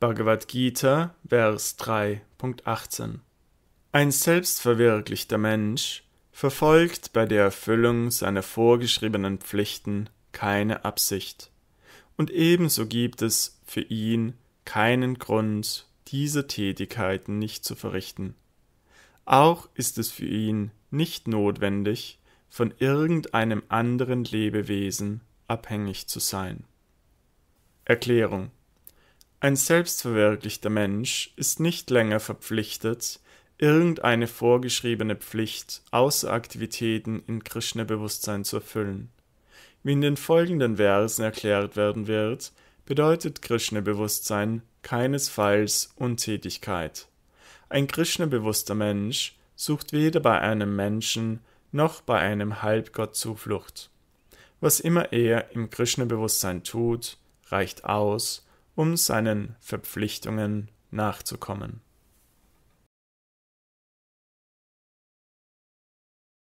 Bhagavad Gita, Vers 3.18 Ein selbstverwirklichter Mensch verfolgt bei der Erfüllung seiner vorgeschriebenen Pflichten keine Absicht, und ebenso gibt es für ihn keinen Grund, diese Tätigkeiten nicht zu verrichten. Auch ist es für ihn nicht notwendig, von irgendeinem anderen Lebewesen abhängig zu sein. Erklärung ein selbstverwirklichter Mensch ist nicht länger verpflichtet, irgendeine vorgeschriebene Pflicht außer Aktivitäten in Krishna-Bewusstsein zu erfüllen. Wie in den folgenden Versen erklärt werden wird, bedeutet Krishna-Bewusstsein keinesfalls Untätigkeit. Ein Krishna-bewusster Mensch sucht weder bei einem Menschen noch bei einem Halbgott Zuflucht. Was immer er im Krishna-Bewusstsein tut, reicht aus, um seinen Verpflichtungen nachzukommen